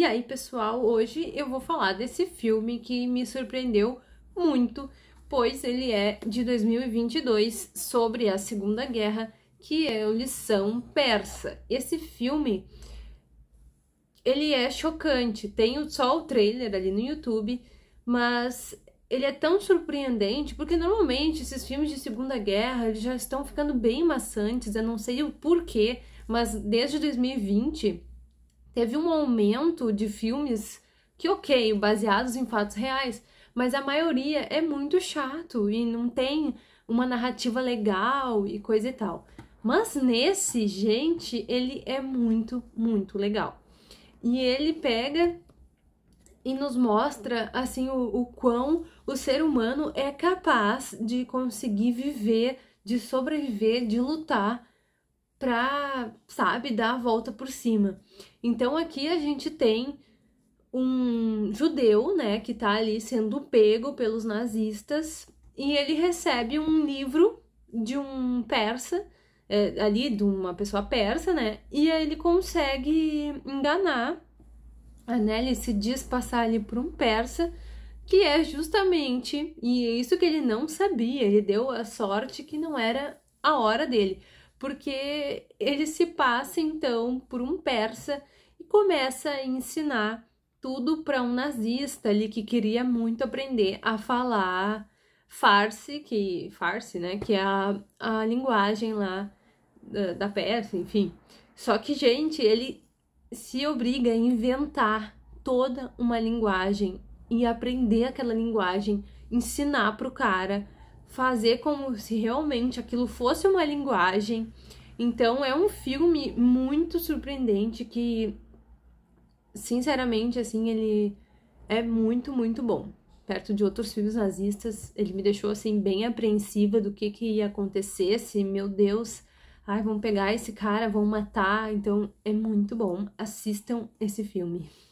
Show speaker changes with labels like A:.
A: E aí, pessoal, hoje eu vou falar desse filme que me surpreendeu muito, pois ele é de 2022 sobre a Segunda Guerra, que é o Lição Persa. Esse filme ele é chocante, tem só o trailer ali no YouTube, mas ele é tão surpreendente, porque normalmente esses filmes de Segunda Guerra eles já estão ficando bem maçantes, eu não sei o porquê, mas desde 2020 teve um aumento de filmes que, ok, baseados em fatos reais, mas a maioria é muito chato e não tem uma narrativa legal e coisa e tal. Mas nesse, gente, ele é muito, muito legal. E ele pega e nos mostra assim o, o quão o ser humano é capaz de conseguir viver, de sobreviver, de lutar para, sabe, dar a volta por cima. Então aqui a gente tem um judeu, né, que tá ali sendo pego pelos nazistas e ele recebe um livro de um persa, é, ali de uma pessoa persa, né, e ele consegue enganar, né, ele se diz passar ali por um persa, que é justamente, e é isso que ele não sabia, ele deu a sorte que não era a hora dele, porque ele se passa então por um persa e começa a ensinar tudo para um nazista ali que queria muito aprender a falar farsi, que farsi, né, que é a, a linguagem lá da, da enfim. Só que gente, ele se obriga a inventar toda uma linguagem e aprender aquela linguagem, ensinar pro cara fazer como se realmente aquilo fosse uma linguagem. Então é um filme muito surpreendente que sinceramente assim, ele é muito, muito bom. Perto de outros filmes nazistas, ele me deixou assim bem apreensiva do que que ia acontecer, se meu Deus, ai, vão pegar esse cara, vão matar. Então é muito bom. Assistam esse filme.